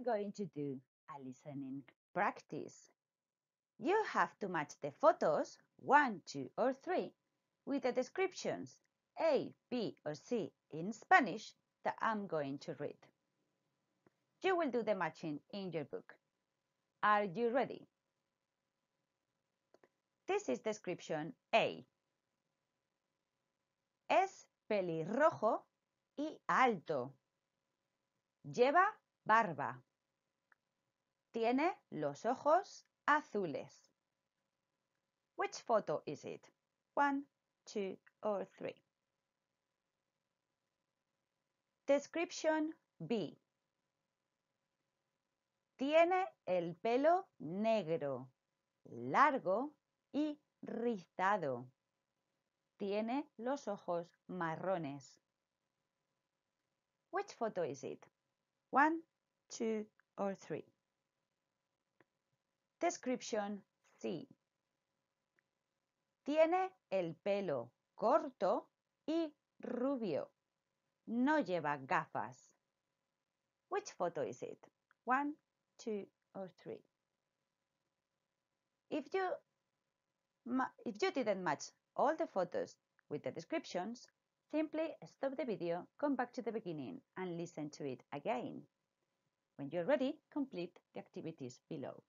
are going to do a listening practice. You have to match the photos, one, two, or three, with the descriptions A, B, or C in Spanish that I'm going to read. You will do the matching in your book. Are you ready? This is description A. Es pelirrojo y alto. Lleva barba. Tiene los ojos azules. Which photo is it? One, two or three. Description B. Tiene el pelo negro, largo y rizado. Tiene los ojos marrones. Which photo is it? One, two or three. Description C. Tiene el pelo corto y rubio. No lleva gafas. Which photo is it? One, two, or three. If you, if you didn't match all the photos with the descriptions, simply stop the video, come back to the beginning and listen to it again. When you're ready, complete the activities below.